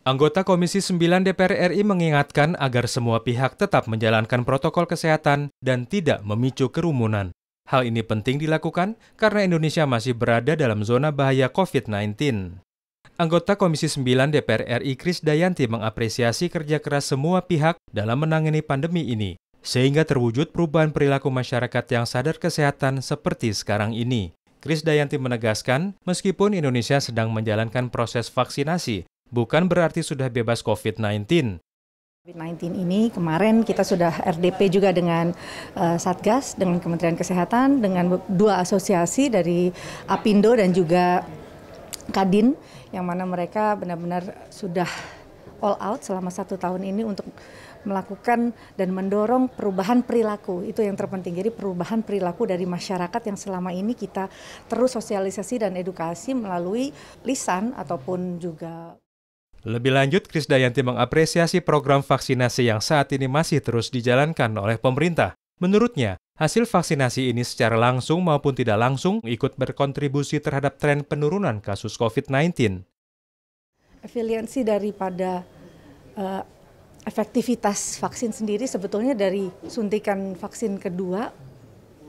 Anggota Komisi 9 DPR RI mengingatkan agar semua pihak tetap menjalankan protokol kesehatan dan tidak memicu kerumunan. Hal ini penting dilakukan karena Indonesia masih berada dalam zona bahaya COVID-19. Anggota Komisi 9 DPR RI Kris Dayanti mengapresiasi kerja keras semua pihak dalam menangani pandemi ini sehingga terwujud perubahan perilaku masyarakat yang sadar kesehatan seperti sekarang ini. Kris Dayanti menegaskan, meskipun Indonesia sedang menjalankan proses vaksinasi, bukan berarti sudah bebas COVID-19. COVID-19 ini kemarin kita sudah RDP juga dengan uh, Satgas, dengan Kementerian Kesehatan, dengan dua asosiasi dari Apindo dan juga Kadin, yang mana mereka benar-benar sudah all out selama satu tahun ini untuk melakukan dan mendorong perubahan perilaku. Itu yang terpenting. Jadi perubahan perilaku dari masyarakat yang selama ini kita terus sosialisasi dan edukasi melalui lisan ataupun juga lebih lanjut, Kris Dayanti mengapresiasi program vaksinasi yang saat ini masih terus dijalankan oleh pemerintah. Menurutnya, hasil vaksinasi ini secara langsung maupun tidak langsung ikut berkontribusi terhadap tren penurunan kasus COVID-19. Efiliensi daripada eh, efektivitas vaksin sendiri sebetulnya dari suntikan vaksin kedua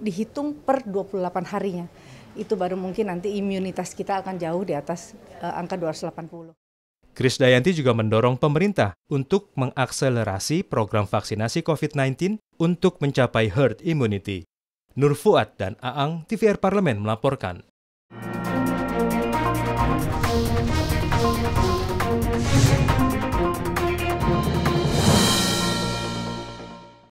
dihitung per 28 harinya. Itu baru mungkin nanti imunitas kita akan jauh di atas uh, angka 280. Kris Dayanti juga mendorong pemerintah untuk mengakselerasi program vaksinasi COVID-19 untuk mencapai herd immunity. Nur Fuad dan Aang, TVR Parlemen melaporkan.